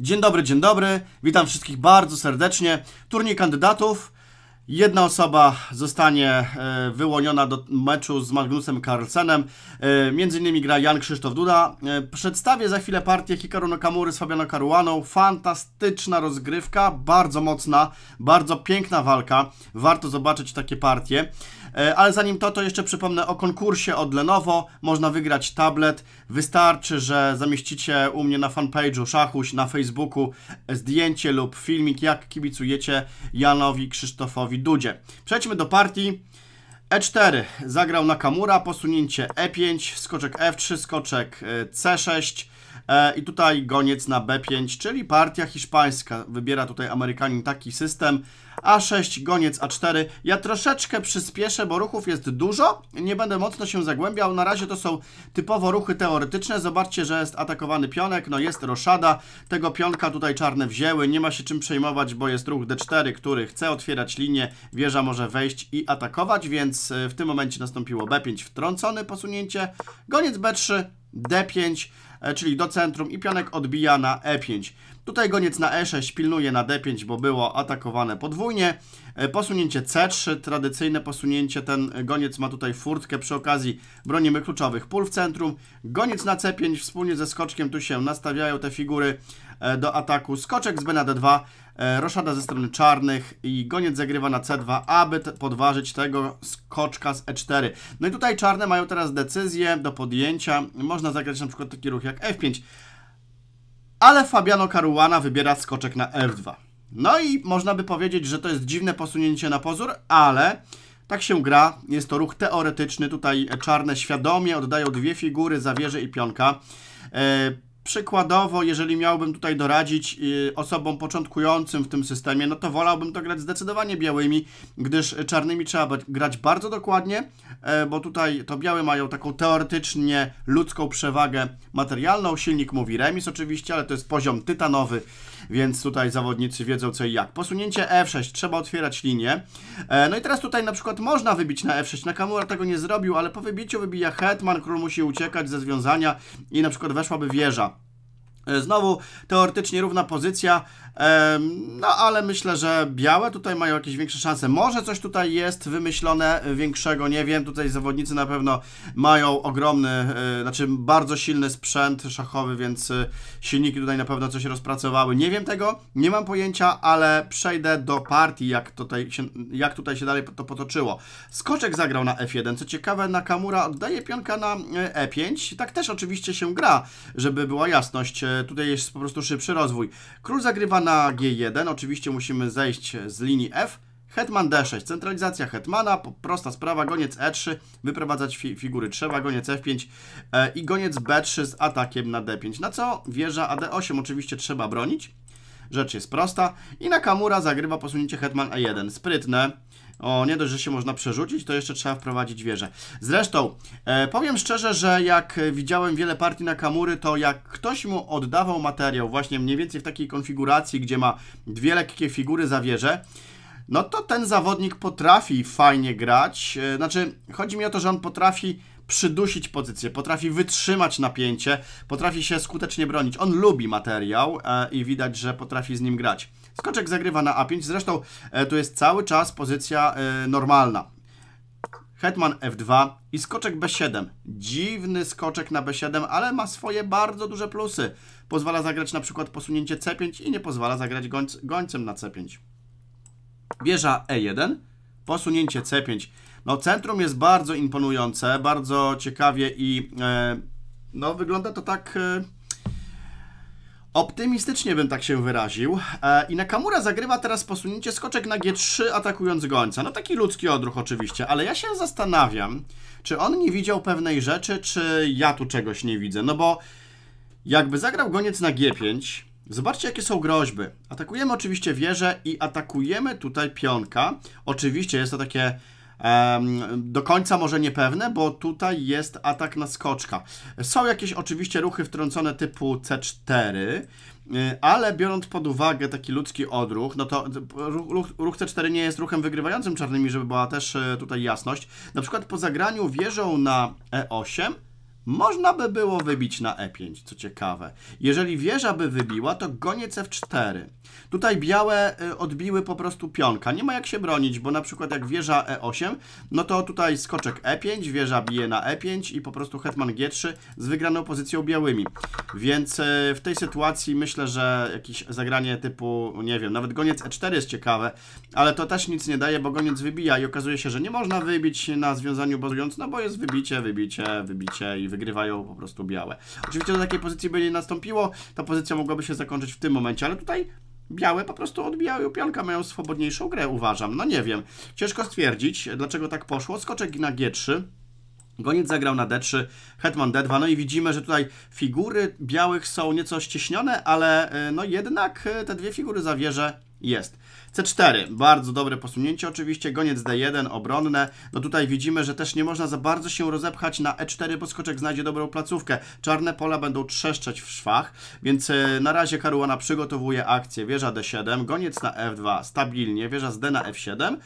Dzień dobry, dzień dobry. Witam wszystkich bardzo serdecznie. Turniej kandydatów. Jedna osoba zostanie e, wyłoniona do meczu z Magnusem Carlsenem. E, między innymi gra Jan Krzysztof Duda. E, przedstawię za chwilę partię Hikaru Nokamury z Fabiano Caruaną. Fantastyczna rozgrywka, bardzo mocna, bardzo piękna walka. Warto zobaczyć takie partie. E, ale zanim to, to jeszcze przypomnę o konkursie od Lenovo. Można wygrać tablet. Wystarczy, że zamieścicie u mnie na fanpage'u Szachuś na Facebooku zdjęcie lub filmik, jak kibicujecie Janowi Krzysztofowi Dudzie. Przejdźmy do partii. E4 zagrał Nakamura, posunięcie E5, skoczek F3, skoczek e, C6, E, I tutaj goniec na B5, czyli partia hiszpańska. Wybiera tutaj Amerykanin taki system. A6, goniec A4. Ja troszeczkę przyspieszę, bo ruchów jest dużo. Nie będę mocno się zagłębiał. Na razie to są typowo ruchy teoretyczne. Zobaczcie, że jest atakowany pionek. No jest roszada. Tego pionka tutaj czarne wzięły. Nie ma się czym przejmować, bo jest ruch D4, który chce otwierać linię. Wieża może wejść i atakować, więc e, w tym momencie nastąpiło B5 wtrącone posunięcie. Goniec B3, D5. E, czyli do centrum i pionek odbija na e5. Tutaj goniec na e6 pilnuje na d5, e bo było atakowane podwójnie. E, posunięcie c3, tradycyjne posunięcie, ten goniec ma tutaj furtkę, przy okazji bronimy kluczowych pól w centrum. Goniec na c5 wspólnie ze skoczkiem tu się nastawiają te figury do ataku. Skoczek z b na d2, E, roszada ze strony czarnych i goniec zagrywa na C2, aby podważyć tego skoczka z E4. No i tutaj czarne mają teraz decyzję do podjęcia. Można zagrać na przykład taki ruch jak F5, ale Fabiano Caruana wybiera skoczek na F2. No i można by powiedzieć, że to jest dziwne posunięcie na pozór, ale tak się gra. Jest to ruch teoretyczny. Tutaj czarne świadomie oddają dwie figury, zawierze i pionka. E, przykładowo, jeżeli miałbym tutaj doradzić y, osobom początkującym w tym systemie, no to wolałbym to grać zdecydowanie białymi, gdyż czarnymi trzeba grać bardzo dokładnie, e, bo tutaj to białe mają taką teoretycznie ludzką przewagę materialną. Silnik mówi remis oczywiście, ale to jest poziom tytanowy, więc tutaj zawodnicy wiedzą co i jak. Posunięcie F6, trzeba otwierać linię. E, no i teraz tutaj na przykład można wybić na F6, Nakamura tego nie zrobił, ale po wybiciu wybija hetman, król musi uciekać ze związania i na przykład weszłaby wieża. E, znowu teoretycznie równa pozycja, no, ale myślę, że białe tutaj mają jakieś większe szanse. Może coś tutaj jest wymyślone e, większego, nie wiem. Tutaj zawodnicy na pewno mają ogromny, e, znaczy bardzo silny sprzęt szachowy, więc e, silniki tutaj na pewno coś rozpracowały. Nie wiem tego, nie mam pojęcia, ale przejdę do partii, jak tutaj się, jak tutaj się dalej to potoczyło. Skoczek zagrał na F1. Co ciekawe, Nakamura oddaje pionka na E5. Tak też oczywiście się gra, żeby była jasność. Tutaj jest po prostu szybszy rozwój. Król zagrywa na G1, oczywiście musimy zejść z linii F, Hetman D6, centralizacja Hetmana, prosta sprawa, goniec E3, wyprowadzać fi figury trzeba, goniec F5 e, i goniec B3 z atakiem na D5, na co wieża AD8 oczywiście trzeba bronić, rzecz jest prosta i Nakamura zagrywa posunięcie Hetman E1, sprytne, o, nie dość, że się można przerzucić, to jeszcze trzeba wprowadzić wieżę. Zresztą, e, powiem szczerze, że jak widziałem wiele partii na Kamury, to jak ktoś mu oddawał materiał właśnie mniej więcej w takiej konfiguracji, gdzie ma dwie lekkie figury za wieżę, no to ten zawodnik potrafi fajnie grać. E, znaczy, chodzi mi o to, że on potrafi przydusić pozycję, potrafi wytrzymać napięcie, potrafi się skutecznie bronić. On lubi materiał e, i widać, że potrafi z nim grać. Skoczek zagrywa na A5, zresztą e, tu jest cały czas pozycja e, normalna. Hetman F2 i skoczek B7. Dziwny skoczek na B7, ale ma swoje bardzo duże plusy. Pozwala zagrać na przykład posunięcie C5 i nie pozwala zagrać gońcem na C5. Wieża E1, posunięcie C5 no centrum jest bardzo imponujące, bardzo ciekawie i e, no wygląda to tak... E, optymistycznie bym tak się wyraził. E, I Nakamura zagrywa teraz posunięcie skoczek na G3, atakując gońca. No taki ludzki odruch oczywiście, ale ja się zastanawiam, czy on nie widział pewnej rzeczy, czy ja tu czegoś nie widzę. No bo jakby zagrał goniec na G5, zobaczcie jakie są groźby. Atakujemy oczywiście wieżę i atakujemy tutaj pionka. Oczywiście jest to takie do końca może niepewne, bo tutaj jest atak na skoczka. Są jakieś oczywiście ruchy wtrącone typu C4, y, ale biorąc pod uwagę taki ludzki odruch, no to ruch, C4 nie jest ruchem wygrywającym czarnymi, żeby była też y, tutaj jasność. Na przykład po zagraniu wieżą na E8 można by było wybić na e5, co ciekawe. Jeżeli wieża by wybiła, to goniec f4. Tutaj białe y, odbiły po prostu pionka. Nie ma jak się bronić, bo na przykład jak wieża e8, no to tutaj skoczek e5, wieża bije na e5 i po prostu hetman g3 z wygraną pozycją białymi. Więc y, w tej sytuacji myślę, że jakieś zagranie typu, nie wiem, nawet goniec e4 jest ciekawe, ale to też nic nie daje, bo goniec wybija i okazuje się, że nie można wybić na związaniu bazując, no bo jest wybicie, wybicie, wybicie i wybicie wygrywają po prostu białe. Oczywiście do takiej pozycji by nie nastąpiło, ta pozycja mogłaby się zakończyć w tym momencie, ale tutaj białe po prostu odbijają pionka, mają swobodniejszą grę, uważam. No nie wiem, ciężko stwierdzić, dlaczego tak poszło. Skoczek na G3. Goniec zagrał na D3, Hetman D2, no i widzimy, że tutaj figury białych są nieco ścieśnione, ale e, no jednak e, te dwie figury zawierze jest. C4, bardzo dobre posunięcie oczywiście, goniec D1, obronne. No tutaj widzimy, że też nie można za bardzo się rozepchać na E4, bo skoczek znajdzie dobrą placówkę. Czarne pola będą trzeszczeć w szwach, więc e, na razie Karuana przygotowuje akcję. Wieża D7, goniec na F2, stabilnie, wieża z D na F7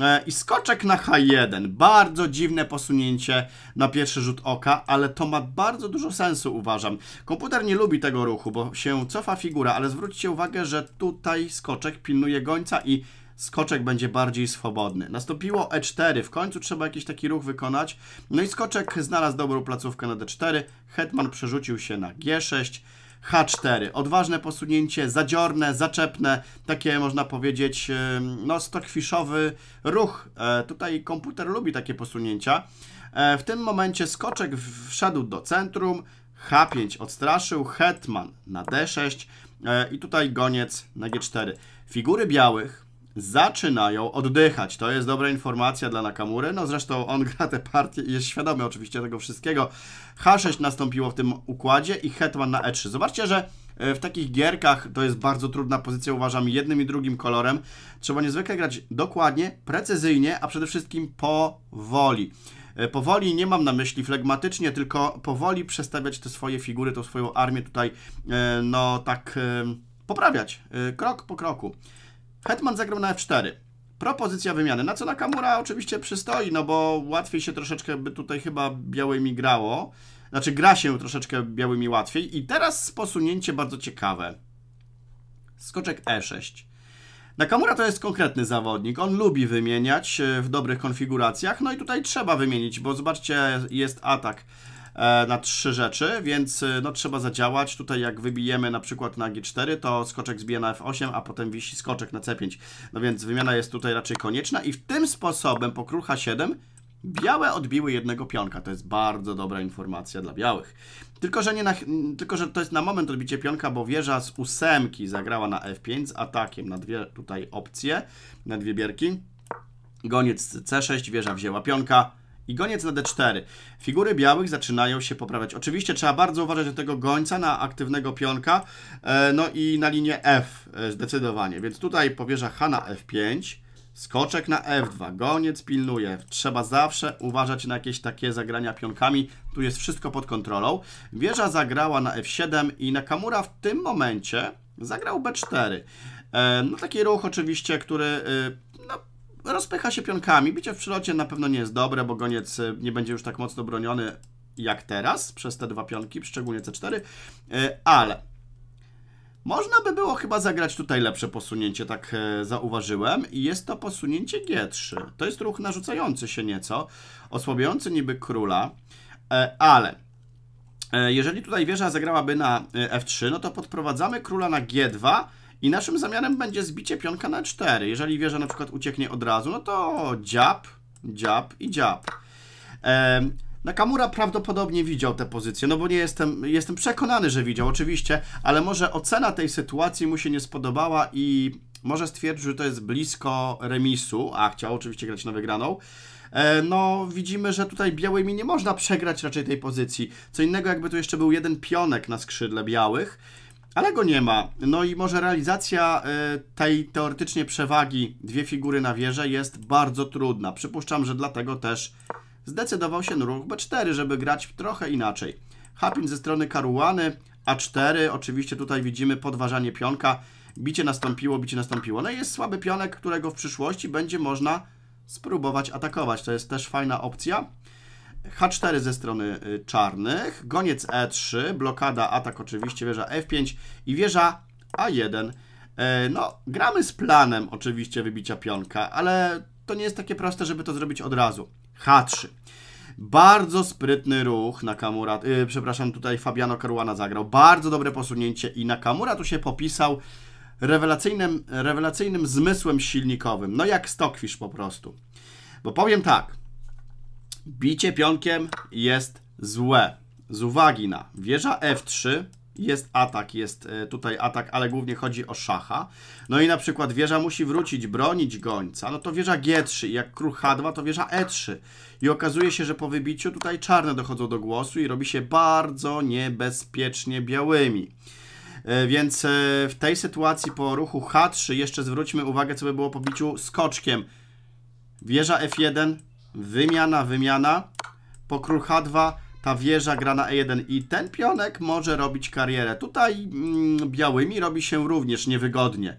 e, i skoczek na H1. Bardzo dziwne posunięcie na pierwszy rzut oka, ale to ma bardzo dużo sensu, uważam. Komputer nie lubi tego ruchu, bo się cofa figura, ale zwróćcie uwagę, że tutaj skoczek pilnuje gońca i skoczek będzie bardziej swobodny. Nastąpiło E4, w końcu trzeba jakiś taki ruch wykonać. No i skoczek znalazł dobrą placówkę na D4, hetman przerzucił się na G6, H4. Odważne posunięcie, zadziorne, zaczepne, takie można powiedzieć, no stokwiszowy ruch. E, tutaj komputer lubi takie posunięcia. E, w tym momencie skoczek wszedł do centrum, H5 odstraszył, hetman na D6 e, i tutaj goniec na G4. Figury białych zaczynają oddychać. To jest dobra informacja dla Nakamury. No zresztą on gra te partie i jest świadomy oczywiście tego wszystkiego. H6 nastąpiło w tym układzie i hetman na E3. Zobaczcie, że e, w takich gierkach to jest bardzo trudna pozycja, uważam, jednym i drugim kolorem. Trzeba niezwykle grać dokładnie, precyzyjnie, a przede wszystkim powoli. E, powoli nie mam na myśli flegmatycznie, tylko powoli przestawiać te swoje figury, tą swoją armię tutaj, e, no tak poprawiać y, krok po kroku. Hetman zagrał na F4. Propozycja wymiany, na co Nakamura oczywiście przystoi, no bo łatwiej się troszeczkę by tutaj chyba białymi grało. Znaczy gra się troszeczkę białymi łatwiej. I teraz posunięcie bardzo ciekawe. Skoczek E6. Nakamura to jest konkretny zawodnik, on lubi wymieniać y, w dobrych konfiguracjach, no i tutaj trzeba wymienić, bo zobaczcie, jest atak E, na trzy rzeczy, więc e, no, trzeba zadziałać. Tutaj jak wybijemy na przykład na G4, to skoczek zbije na F8, a potem wisi skoczek na C5. No więc wymiana jest tutaj raczej konieczna i w tym sposobem po król H7 Białe odbiły jednego pionka. To jest bardzo dobra informacja dla białych. Tylko że, nie na, tylko, że to jest na moment odbicie pionka, bo wieża z ósemki zagrała na F5 z atakiem na dwie tutaj opcje, na dwie bierki. Goniec C6, wieża wzięła pionka i goniec na d4. Figury białych zaczynają się poprawiać. Oczywiście trzeba bardzo uważać na tego gońca, na aktywnego pionka, e, no i na linię F e, zdecydowanie. Więc tutaj powierza H na F5, skoczek na F2, goniec pilnuje. Trzeba zawsze uważać na jakieś takie zagrania pionkami. Tu jest wszystko pod kontrolą. Wieża zagrała na F7 i Nakamura w tym momencie zagrał B4. E, no taki ruch oczywiście, który y, rozpycha się pionkami. Bicie w przylocie na pewno nie jest dobre, bo goniec e, nie będzie już tak mocno broniony jak teraz przez te dwa pionki, szczególnie C4, e, ale można by było chyba zagrać tutaj lepsze posunięcie, tak e, zauważyłem. I jest to posunięcie G3. To jest ruch narzucający się nieco, osłabiający niby króla, ale jeżeli tutaj wieża zagrałaby na F3, no to podprowadzamy króla na G2, i naszym zamiarem będzie zbicie pionka na 4. Jeżeli wieża na przykład ucieknie od razu, no to dziab, dziab i dziab. Ehm, Nakamura prawdopodobnie widział tę pozycję, no bo nie jestem, jestem przekonany, że widział, oczywiście, ale może ocena tej sytuacji mu się nie spodobała i może stwierdził, że to jest blisko remisu, a chciał oczywiście grać na wygraną. E, no, widzimy, że tutaj białymi nie można przegrać raczej tej pozycji. Co innego, jakby tu jeszcze był jeden pionek na skrzydle białych ale go nie ma. No i może realizacja e, tej teoretycznie przewagi dwie figury na wieżę jest bardzo trudna. Przypuszczam, że dlatego też zdecydował się na ruch B4, żeby grać trochę inaczej. Hapin ze strony Karuany, A4, oczywiście tutaj widzimy podważanie pionka, bicie nastąpiło, bicie nastąpiło. No i jest słaby pionek, którego w przyszłości będzie można spróbować atakować. To jest też fajna opcja. H4 ze strony y, czarnych, goniec E3, blokada, atak oczywiście, wieża F5 i wieża A1. E, no, gramy z planem oczywiście wybicia pionka, ale to nie jest takie proste, żeby to zrobić od razu. H3. Bardzo sprytny ruch Nakamura, yy, przepraszam, tutaj Fabiano Caruana zagrał. Bardzo dobre posunięcie i Nakamura tu się popisał rewelacyjnym, rewelacyjnym zmysłem silnikowym. No jak stokwisz po prostu. Bo powiem tak, Bicie pionkiem jest złe. Z uwagi na wieża F3, jest atak, jest e, tutaj atak, ale głównie chodzi o szacha. No i na przykład wieża musi wrócić, bronić gońca, no to wieża G3, jak król H2, to wieża E3. I okazuje się, że po wybiciu tutaj czarne dochodzą do głosu i robi się bardzo niebezpiecznie białymi. E, więc e, w tej sytuacji po ruchu H3 jeszcze zwróćmy uwagę, co by było po biciu skoczkiem. Wieża F1, Wymiana, wymiana. Po król H2 ta wieża gra na E1 i ten pionek może robić karierę. Tutaj mm, białymi robi się również niewygodnie.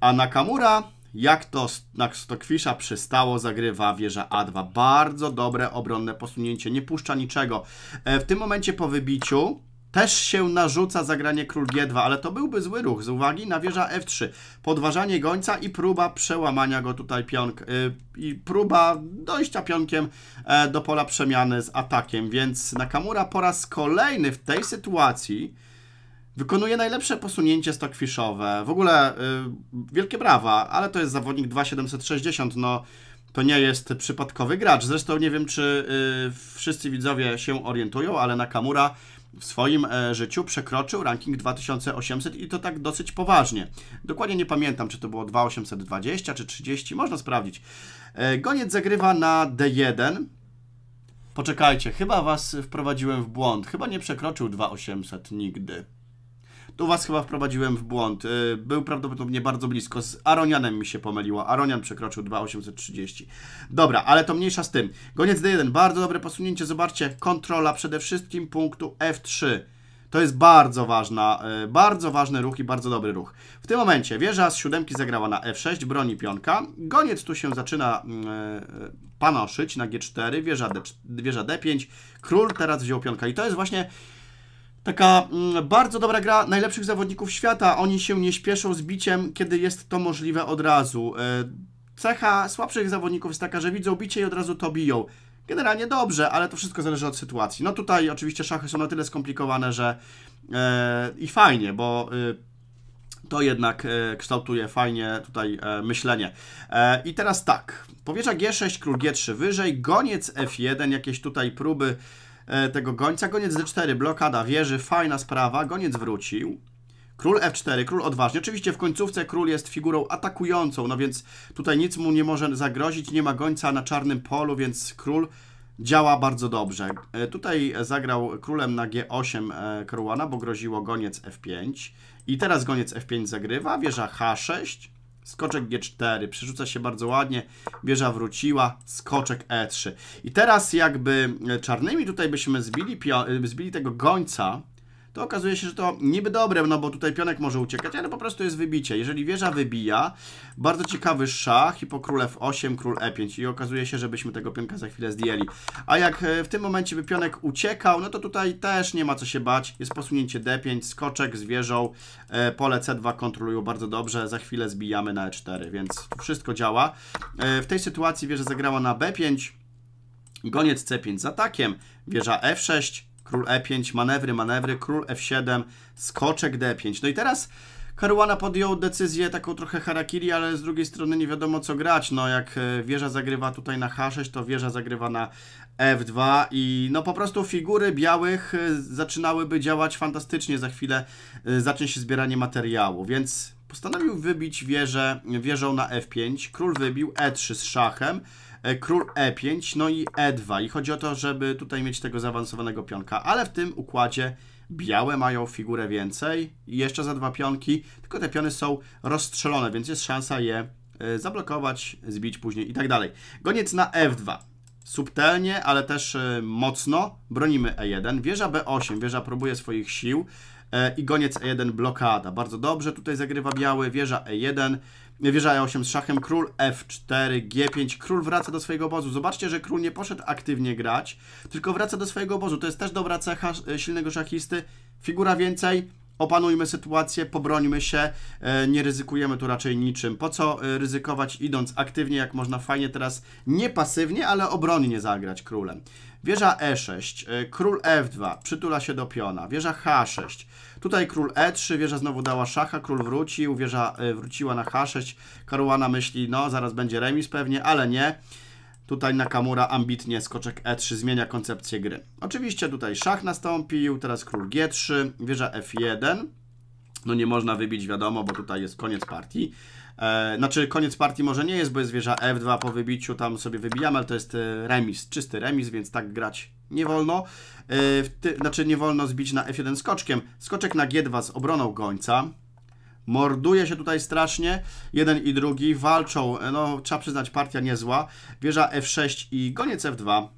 A Nakamura, jak to na Stokwisza przystało, zagrywa wieża A2. Bardzo dobre obronne posunięcie, nie puszcza niczego. E, w tym momencie po wybiciu też się narzuca zagranie król G2, ale to byłby zły ruch z uwagi na wieża F3. Podważanie gońca i próba przełamania go tutaj pionk. Yy, I próba dojścia pionkiem e, do pola przemiany z atakiem. Więc Nakamura po raz kolejny w tej sytuacji Wykonuje najlepsze posunięcie stokfiszowe. W ogóle yy, wielkie brawa, ale to jest zawodnik 2760. No, to nie jest przypadkowy gracz. Zresztą nie wiem, czy y, wszyscy widzowie się orientują, ale Nakamura w swoim e, życiu przekroczył ranking 2800 i to tak dosyć poważnie. Dokładnie nie pamiętam, czy to było 2820 czy 30, można sprawdzić. E, goniec zagrywa na D1. Poczekajcie, chyba was wprowadziłem w błąd. Chyba nie przekroczył 2800 nigdy. Tu was chyba wprowadziłem w błąd. Y, był prawdopodobnie bardzo blisko. Z Aronianem mi się pomyliło. Aronian przekroczył 2,830. Dobra, ale to mniejsza z tym. Goniec D1, bardzo dobre posunięcie. Zobaczcie, kontrola przede wszystkim punktu F3. To jest bardzo ważna, y, bardzo ważny ruch i bardzo dobry ruch. W tym momencie wieża z siódemki zagrała na F6, broni pionka. Goniec tu się zaczyna y, panoszyć na G4, wieża, D, wieża D5. Król teraz wziął pionka i to jest właśnie Taka mm, bardzo dobra gra najlepszych zawodników świata. Oni się nie śpieszą z biciem, kiedy jest to możliwe od razu. E, cecha słabszych zawodników jest taka, że widzą bicie i od razu to biją. Generalnie dobrze, ale to wszystko zależy od sytuacji. No tutaj oczywiście szachy są na tyle skomplikowane, że e, i fajnie, bo e, to jednak e, kształtuje fajnie tutaj e, myślenie. E, I teraz tak, powietrza G6, król G3 wyżej, goniec F1, jakieś tutaj próby E, tego gońca. Goniec D4, blokada wieży, fajna sprawa. Goniec wrócił. Król F4, król odważnie. Oczywiście w końcówce król jest figurą atakującą, no więc tutaj nic mu nie może zagrozić. Nie ma gońca na czarnym polu, więc król działa bardzo dobrze. E, tutaj zagrał królem na G8 e, Kruana, bo groziło goniec F5. I teraz goniec F5 zagrywa, wieża H6 skoczek G4, przerzuca się bardzo ładnie, wieża wróciła, skoczek E3. I teraz jakby e, czarnymi tutaj byśmy zbili, e, zbili tego gońca, to okazuje się, że to niby dobre, no bo tutaj pionek może uciekać, ale po prostu jest wybicie. Jeżeli wieża wybija, bardzo ciekawy szach i po król f8, król e5 i okazuje się, żebyśmy tego pionka za chwilę zdjęli. A jak e, w tym momencie by pionek uciekał, no to tutaj też nie ma co się bać. Jest posunięcie d5, skoczek z wieżą, e, pole c2 kontrolują bardzo dobrze, za chwilę zbijamy na e4, więc wszystko działa. E, w tej sytuacji wieża zagrała na b5, goniec c5 z atakiem, wieża f6, Król E5, manewry, manewry, król F7, skoczek D5. No i teraz Karuana podjął decyzję taką trochę harakiri, ale z drugiej strony nie wiadomo co grać. No jak e, wieża zagrywa tutaj na H6, to wieża zagrywa na F2 i no po prostu figury białych e, zaczynałyby działać fantastycznie. Za chwilę e, zacznie się zbieranie materiału, więc postanowił wybić wieżę, wieżą na F5. Król wybił E3 z szachem. E, król e5, no i e2. I chodzi o to, żeby tutaj mieć tego zaawansowanego pionka, ale w tym układzie białe mają figurę więcej i jeszcze za dwa pionki, tylko te piony są rozstrzelone, więc jest szansa je e, zablokować, zbić później i tak dalej. Goniec na f2. E Subtelnie, ale też mocno bronimy e1. Wieża b8, wieża próbuje swoich sił i goniec E1 blokada. Bardzo dobrze tutaj zagrywa biały, wieża E1, Wieża 8 z szachem, król F4, G5, król wraca do swojego obozu. Zobaczcie, że król nie poszedł aktywnie grać, tylko wraca do swojego obozu. To jest też dobra cecha e, silnego szachisty. Figura więcej, opanujmy sytuację, pobrońmy się, e, nie ryzykujemy tu raczej niczym. Po co e, ryzykować idąc aktywnie, jak można fajnie teraz, nie pasywnie, ale obronnie zagrać królem. Wieża E6, e, król F2, przytula się do piona, wieża H6, tutaj król E3, wieża znowu dała szacha, król wrócił, wieża wróciła na H6, karuana myśli, no zaraz będzie remis pewnie, ale nie. Tutaj Nakamura ambitnie skoczek E3 zmienia koncepcję gry. Oczywiście tutaj szach nastąpił, teraz król G3, wieża F1. No nie można wybić, wiadomo, bo tutaj jest koniec partii. E, znaczy koniec partii może nie jest, bo jest wieża F2 po wybiciu, tam sobie wybijamy, ale to jest e, remis, czysty remis, więc tak grać nie wolno. E, ty, znaczy nie wolno zbić na F1 skoczkiem. Skoczek na G2 z obroną gońca, morduje się tutaj strasznie. Jeden i drugi walczą. E, no, trzeba przyznać, partia niezła. Wieża F6 i goniec F2.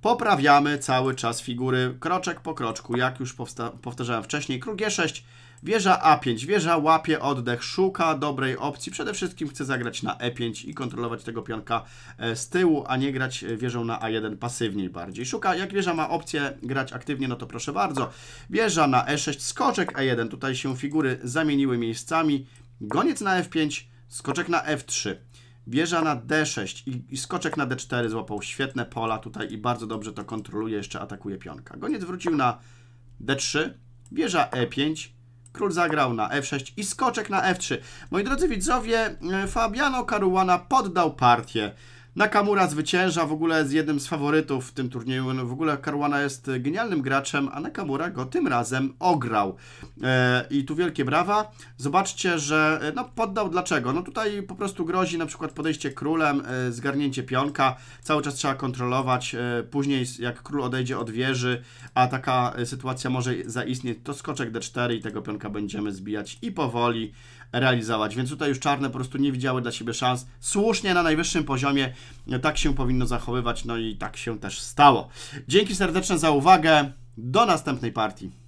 Poprawiamy cały czas figury kroczek po kroczku, jak już powtarzałem wcześniej. Król G6, Wieża A5. Wieża łapie oddech, szuka dobrej opcji. Przede wszystkim chce zagrać na E5 i kontrolować tego pionka e, z tyłu, a nie grać e, wieżą na A1 pasywniej bardziej. Szuka, jak wieża ma opcję grać aktywnie, no to proszę bardzo. Wieża na E6, skoczek E1. Tutaj się figury zamieniły miejscami. Goniec na F5, skoczek na F3 wieża na D6 i, i, skoczek na D4 złapał świetne pola tutaj i bardzo dobrze to kontroluje, jeszcze atakuje pionka. Goniec wrócił na D3, wieża E5, Król zagrał na f6 i skoczek na f3. Moi drodzy widzowie, e, Fabiano Caruana poddał partię. Nakamura zwycięża w ogóle z jednym z faworytów w tym turnieju. No w ogóle Caruana jest genialnym graczem, a Nakamura go tym razem ograł. E, I tu wielkie brawa. Zobaczcie, że e, no poddał dlaczego. No tutaj po prostu grozi na przykład podejście królem, e, zgarnięcie pionka. Cały czas trzeba kontrolować. E, później jak król odejdzie od wieży, a taka e, sytuacja może zaistnieć, to skoczek d4 i tego pionka będziemy zbijać i powoli realizować. Więc tutaj już czarne po prostu nie widziały dla siebie szans. Słusznie na najwyższym poziomie tak się powinno zachowywać, no i tak się też stało. Dzięki serdeczne za uwagę. Do następnej partii.